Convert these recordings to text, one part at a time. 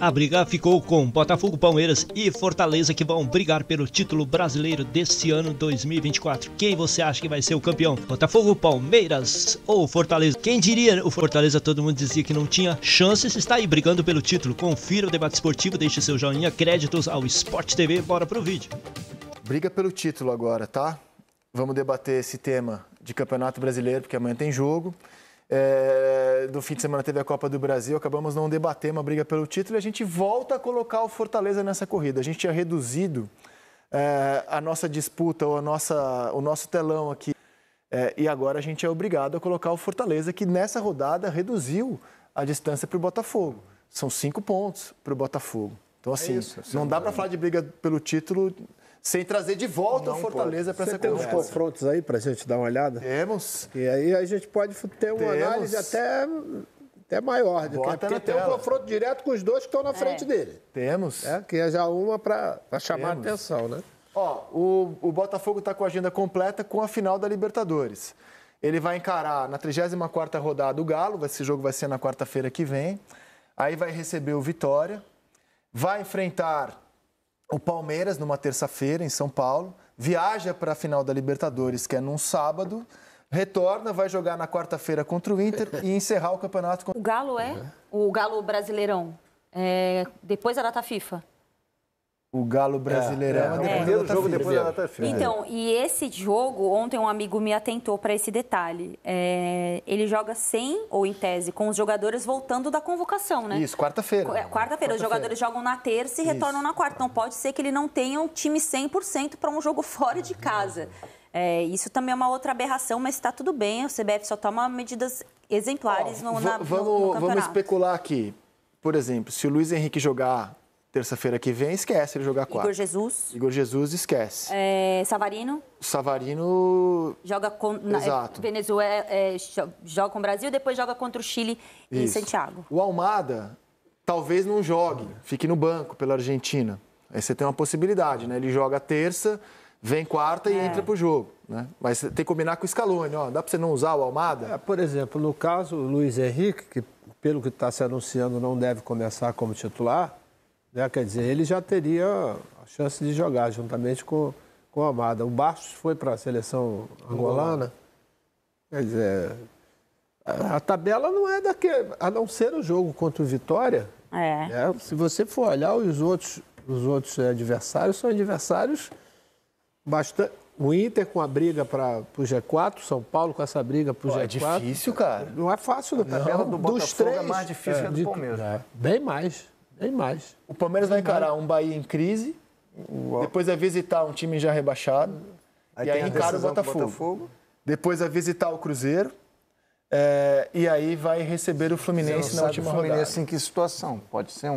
A briga ficou com Botafogo, Palmeiras e Fortaleza que vão brigar pelo título brasileiro deste ano 2024. Quem você acha que vai ser o campeão? Botafogo, Palmeiras ou Fortaleza? Quem diria? O Fortaleza todo mundo dizia que não tinha chances, está aí brigando pelo título. Confira o debate esportivo, deixe seu joinha, créditos ao Sport TV, bora pro vídeo. Briga pelo título agora, tá? Vamos debater esse tema de Campeonato Brasileiro, porque amanhã tem jogo é, do fim de semana teve a Copa do Brasil, acabamos não debatendo uma briga pelo título e a gente volta a colocar o Fortaleza nessa corrida. A gente tinha reduzido é, a nossa disputa ou a nossa, o nosso telão aqui. É, e agora a gente é obrigado a colocar o Fortaleza, que nessa rodada reduziu a distância para o Botafogo. São cinco pontos para o Botafogo. Então, é assim, é isso, assim, não dá para né? falar de briga pelo título sem trazer de volta não o Fortaleza para essa conversa. Tem uns confrontos aí para a gente dar uma olhada? Temos. E aí a gente pode ter uma Temos. análise até, até maior. Do que é, porque tem tela. um confronto direto com os dois que estão na é. frente dele. Temos. É, que é já uma para chamar a atenção, né? Ó, o, o Botafogo está com a agenda completa com a final da Libertadores. Ele vai encarar na 34ª rodada o Galo, esse jogo vai ser na quarta-feira que vem. Aí vai receber o Vitória. Vai enfrentar o Palmeiras, numa terça-feira, em São Paulo, viaja para a final da Libertadores, que é num sábado, retorna, vai jogar na quarta-feira contra o Inter e encerrar o campeonato. Com... O Galo é? Uhum. O Galo Brasileirão? É, depois da data FIFA? o Galo é, Brasileirão é, é, tá jogo depois da data fim. Então, e esse jogo, ontem um amigo me atentou para esse detalhe. É, ele joga sem, ou em tese, com os jogadores voltando da convocação, né? Isso, quarta-feira. Quarta-feira. Quarta os jogadores jogam na terça e Isso. retornam na quarta. Então, pode ser que ele não tenha um time 100% para um jogo fora de casa. É, isso também é uma outra aberração, mas está tudo bem. O CBF só toma medidas exemplares oh, no, na, vamos, no, no campeonato. Vamos especular aqui. Por exemplo, se o Luiz Henrique jogar terça-feira que vem, esquece ele jogar quarta. Igor Jesus. Igor Jesus esquece. É, Savarino. Savarino. Joga com é, Exato. Venezuela, é, joga com o Brasil, depois joga contra o Chile Isso. em Santiago. O Almada talvez não jogue, fique no banco pela Argentina. Aí você tem uma possibilidade, né? Ele joga terça, vem quarta e é. entra pro jogo. Né? Mas tem que combinar com o Scaloni, ó. Dá para você não usar o Almada? É, por exemplo, no caso, o Luiz Henrique, que pelo que está se anunciando não deve começar como titular, né? Quer dizer, ele já teria a chance de jogar juntamente com, com o Amada. O Bastos foi para a seleção angolana. Quer dizer, a, a tabela não é daquele. A não ser o jogo contra o Vitória. É. Né? Se você for olhar os outros, os outros adversários, são adversários bastante. O Inter com a briga para o G4, São Paulo com essa briga para o G4. É difícil, cara. Não é fácil, não. A tabela do Botafogo Dos três, é mais difícil é, que a é. do Palmeiras. É, bem mais. É mais. O Palmeiras vai encarar um Bahia em crise, Uau. depois vai visitar um time já rebaixado, aí e aí encara o Botafogo. Botafogo. Depois vai visitar o Cruzeiro, é, e aí vai receber o Fluminense na última o Fluminense rodada. em assim, que situação? Pode ser um,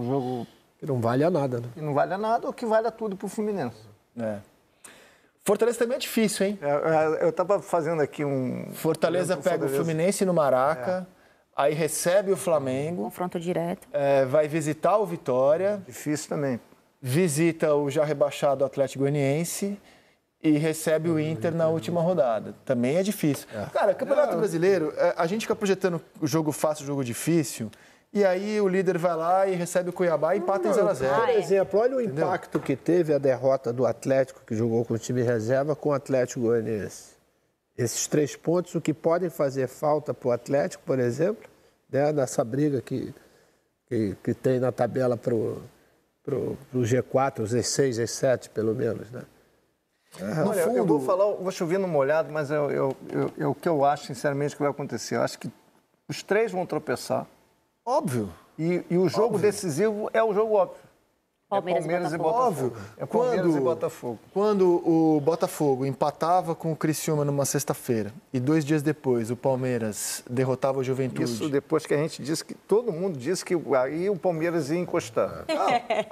um jogo... Que não vale a nada, né? Que não vale a nada ou que vale a tudo para o Fluminense. É. Fortaleza também é difícil, hein? É, é, eu estava fazendo aqui um... Fortaleza pega o Fluminense no Maraca... É aí recebe o Flamengo. Confronto direto. É, vai visitar o Vitória. Difícil também. Visita o já rebaixado Atlético Goianiense e recebe o hum, Inter na última rodada. Também é difícil. É. Cara, Campeonato Brasileiro, é, a gente fica projetando o jogo fácil, o jogo difícil. E aí o líder vai lá e recebe o Cuiabá e empata em 0x0. Por exemplo, olha o Entendeu? impacto que teve a derrota do Atlético, que jogou com o time reserva, com o Atlético Goianiense. Esses três pontos, o que podem fazer falta para o Atlético, por exemplo, né, nessa briga que, que, que tem na tabela para o G4, os G6, G7, pelo menos. Né? É, Olha, fundo... eu vou falar, vou chover no molhado, mas é o que eu acho, sinceramente, que vai acontecer. Eu acho que os três vão tropeçar. Óbvio. E, e o jogo óbvio. decisivo é o jogo óbvio. Palmeiras, é Palmeiras e Botafogo. Óbvio. É quando, e Botafogo. Quando o Botafogo empatava com o Criciúma numa sexta-feira e dois dias depois o Palmeiras derrotava o Juventude. Isso depois que a gente disse que todo mundo disse que aí o Palmeiras ia encostar.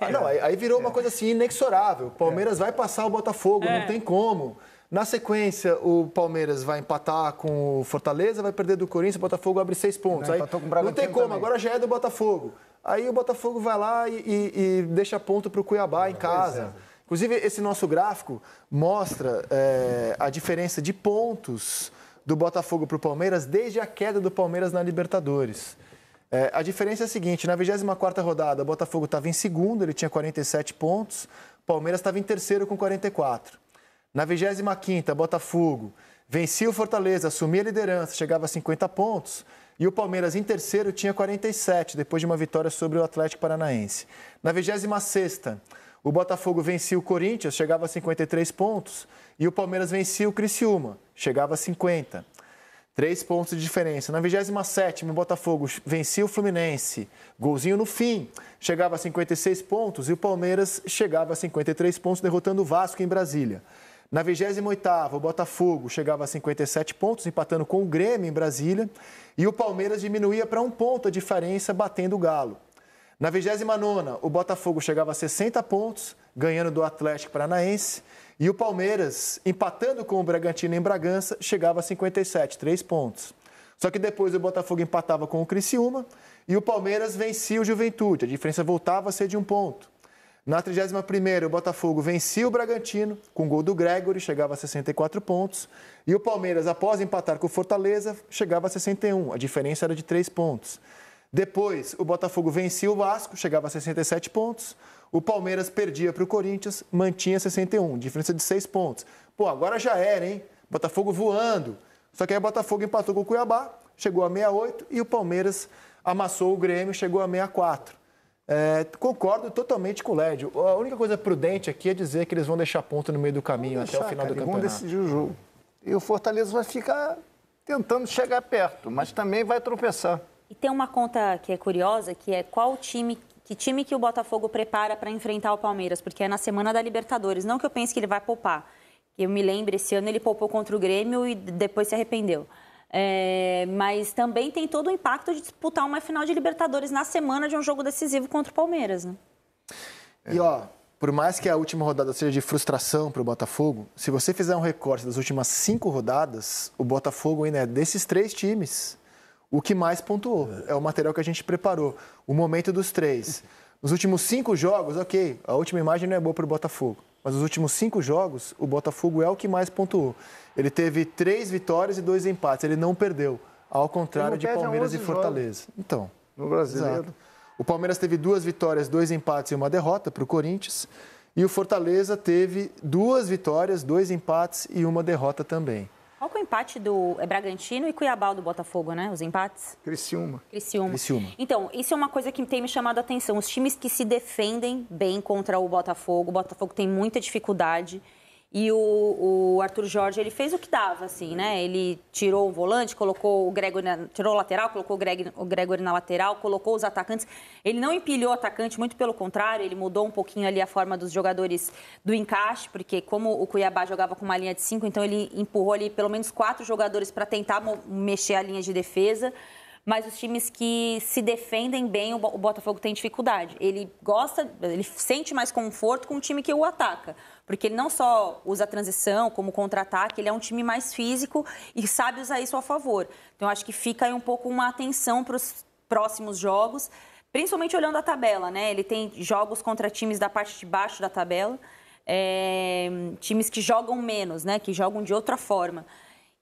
Ah, não, aí, aí virou é. uma coisa assim inexorável. O Palmeiras é. vai passar o Botafogo, não é. tem como. Na sequência, o Palmeiras vai empatar com o Fortaleza, vai perder do Corinthians, o Botafogo abre seis pontos. Não, aí, não tem como, também. agora já é do Botafogo. Aí o Botafogo vai lá e, e, e deixa ponto para o Cuiabá em ah, casa. É. Inclusive, esse nosso gráfico mostra é, a diferença de pontos do Botafogo para o Palmeiras desde a queda do Palmeiras na Libertadores. É, a diferença é a seguinte: na 24 rodada, o Botafogo estava em segundo, ele tinha 47 pontos, o Palmeiras estava em terceiro com 44. Na 25, Botafogo vencia o Fortaleza, assumia a liderança, chegava a 50 pontos. E o Palmeiras, em terceiro, tinha 47, depois de uma vitória sobre o Atlético Paranaense. Na 26 o Botafogo vencia o Corinthians, chegava a 53 pontos, e o Palmeiras vencia o Criciúma, chegava a 50. Três pontos de diferença. Na 27, o Botafogo vencia o Fluminense. Golzinho no fim. Chegava a 56 pontos e o Palmeiras chegava a 53 pontos, derrotando o Vasco em Brasília. Na 28ª, o Botafogo chegava a 57 pontos, empatando com o Grêmio em Brasília, e o Palmeiras diminuía para um ponto a diferença, batendo o Galo. Na 29ª, o Botafogo chegava a 60 pontos, ganhando do Atlético Paranaense, e o Palmeiras, empatando com o Bragantino em Bragança, chegava a 57, 3 pontos. Só que depois o Botafogo empatava com o Criciúma e o Palmeiras vencia o Juventude, a diferença voltava a ser de um ponto. Na 31ª, o Botafogo vencia o Bragantino com gol do Gregory, chegava a 64 pontos. E o Palmeiras, após empatar com o Fortaleza, chegava a 61. A diferença era de 3 pontos. Depois, o Botafogo vencia o Vasco, chegava a 67 pontos. O Palmeiras perdia para o Corinthians, mantinha 61, diferença de 6 pontos. Pô, agora já era, hein? Botafogo voando. Só que aí o Botafogo empatou com o Cuiabá, chegou a 68 e o Palmeiras amassou o Grêmio, chegou a 64. É, concordo totalmente com o Lédio. A única coisa prudente aqui é dizer que eles vão deixar ponto no meio do caminho deixar, até o final cara, do campeonato. Vão decidir o jogo. E o Fortaleza vai ficar tentando chegar perto, mas também vai tropeçar. E tem uma conta que é curiosa, que é qual time que time que o Botafogo prepara para enfrentar o Palmeiras, porque é na semana da Libertadores. Não que eu pense que ele vai poupar. Eu me lembro, esse ano ele poupou contra o Grêmio e depois se arrependeu. É, mas também tem todo o impacto de disputar uma final de Libertadores na semana de um jogo decisivo contra o Palmeiras. Né? E ó, por mais que a última rodada seja de frustração para o Botafogo, se você fizer um recorte das últimas cinco rodadas, o Botafogo ainda é desses três times o que mais pontuou. É o material que a gente preparou, o momento dos três. Nos últimos cinco jogos, ok, a última imagem não é boa para o Botafogo mas nos últimos cinco jogos, o Botafogo é o que mais pontuou. Ele teve três vitórias e dois empates, ele não perdeu, ao contrário de Palmeiras e Fortaleza. Então. No brasileiro. O Palmeiras teve duas vitórias, dois empates e uma derrota para o Corinthians. E o Fortaleza teve duas vitórias, dois empates e uma derrota também. Qual é o empate do é Bragantino e Cuiabá do Botafogo, né? Os empates. Criciúma. Criciúma. Criciúma. Então, isso é uma coisa que tem me chamado a atenção. Os times que se defendem bem contra o Botafogo, o Botafogo tem muita dificuldade. E o, o, Arthur Jorge, ele fez o que dava, assim, né? Ele tirou o volante, colocou o Gregory, na, tirou o lateral, colocou o, Greg, o Gregory na lateral, colocou os atacantes. Ele não empilhou o atacante, muito pelo contrário, ele mudou um pouquinho ali a forma dos jogadores do encaixe, porque como o Cuiabá jogava com uma linha de cinco, então ele empurrou ali pelo menos quatro jogadores para tentar mexer a linha de defesa mas os times que se defendem bem, o Botafogo tem dificuldade. Ele gosta, ele sente mais conforto com o time que o ataca, porque ele não só usa a transição como contra-ataque, ele é um time mais físico e sabe usar isso a favor. Então acho que fica aí um pouco uma atenção para os próximos jogos, principalmente olhando a tabela, né? Ele tem jogos contra times da parte de baixo da tabela. É, times que jogam menos, né? Que jogam de outra forma.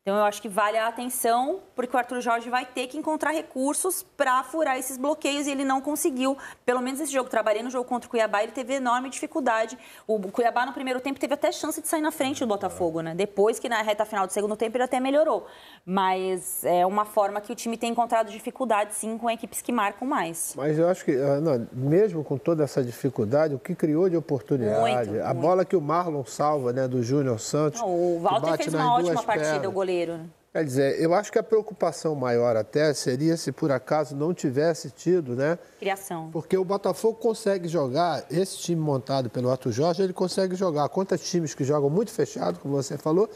Então eu acho que vale a atenção, porque o Arthur Jorge vai ter que encontrar recursos para furar esses bloqueios e ele não conseguiu. Pelo menos esse jogo, trabalhei no jogo contra o Cuiabá, ele teve enorme dificuldade. O Cuiabá no primeiro tempo teve até chance de sair na frente do Botafogo, né? Depois que na reta final do segundo tempo ele até melhorou. Mas é uma forma que o time tem encontrado dificuldade sim com equipes que marcam mais. Mas eu acho que ah, não, mesmo com toda essa dificuldade, o que criou de oportunidade, muito, a muito. bola que o Marlon salva, né, do Júnior Santos. Não, o Walter fez uma ótima partida, o goleiro brasileiro. Né? Quer dizer, eu acho que a preocupação maior até seria se por acaso não tivesse tido, né? Criação. Porque o Botafogo consegue jogar, esse time montado pelo Arthur Jorge, ele consegue jogar contra times que jogam muito fechado, como você falou,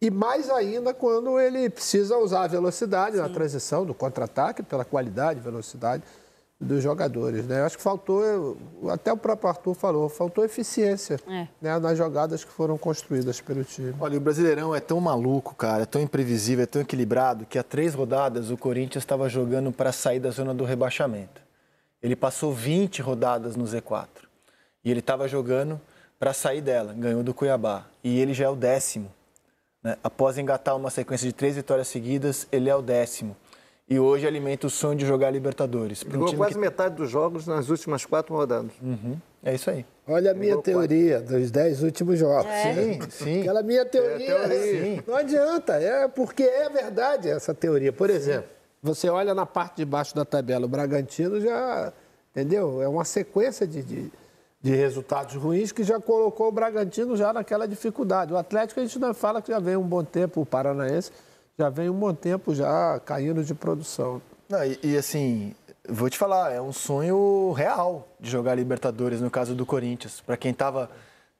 e mais ainda quando ele precisa usar a velocidade Sim. na transição, do contra-ataque, pela qualidade, velocidade dos jogadores. Né? Eu acho que faltou, até o próprio Arthur falou, faltou eficiência é. né, nas jogadas que foram construídas pelo time. Olha, o Brasileirão é tão maluco, cara, é tão imprevisível, é tão equilibrado, que há três rodadas o Corinthians estava jogando para sair da zona do rebaixamento. Ele passou 20 rodadas no Z4 e ele estava jogando para sair dela, ganhou do Cuiabá. E ele já é o décimo. Né? Após engatar uma sequência de três vitórias seguidas, ele é o décimo e hoje alimenta o sonho de jogar Libertadores. Jogou um quase que... metade dos jogos nas últimas quatro rodadas. Uhum. É isso aí. Olha a minha teoria quatro. dos dez últimos jogos. É. Sim, sim. Aquela minha teoria. É teoria. Não adianta, é porque é verdade essa teoria. Por exemplo, sim. você olha na parte de baixo da tabela, o Bragantino já. Entendeu? É uma sequência de, de, de resultados ruins que já colocou o Bragantino já naquela dificuldade. O Atlético, a gente não fala que já vem um bom tempo, o Paranaense já vem um bom tempo já caindo de produção. Não, e, e, assim, vou te falar, é um sonho real de jogar Libertadores, no caso do Corinthians. Para quem estava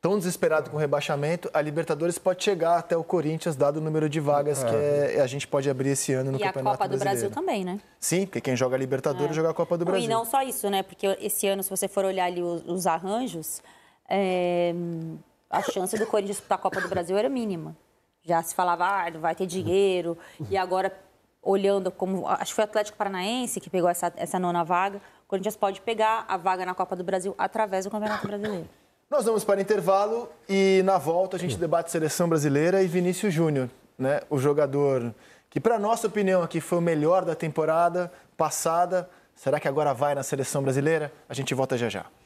tão desesperado com o rebaixamento, a Libertadores pode chegar até o Corinthians, dado o número de vagas é. que é, a gente pode abrir esse ano no e Campeonato Brasileiro. E a Copa do Brasil também, né? Sim, porque quem joga Libertadores é. joga a Copa do Brasil. E não só isso, né? Porque esse ano, se você for olhar ali os, os arranjos, é, a chance do Corinthians para a Copa do Brasil era mínima. Já se falava, ah, não vai ter dinheiro. E agora, olhando como. Acho que foi o Atlético Paranaense que pegou essa, essa nona vaga. O Corinthians pode pegar a vaga na Copa do Brasil através do Campeonato Brasileiro. Nós vamos para intervalo e na volta a gente debate seleção brasileira e Vinícius Júnior, né? O jogador que, para nossa opinião, aqui foi o melhor da temporada passada. Será que agora vai na seleção brasileira? A gente volta já já.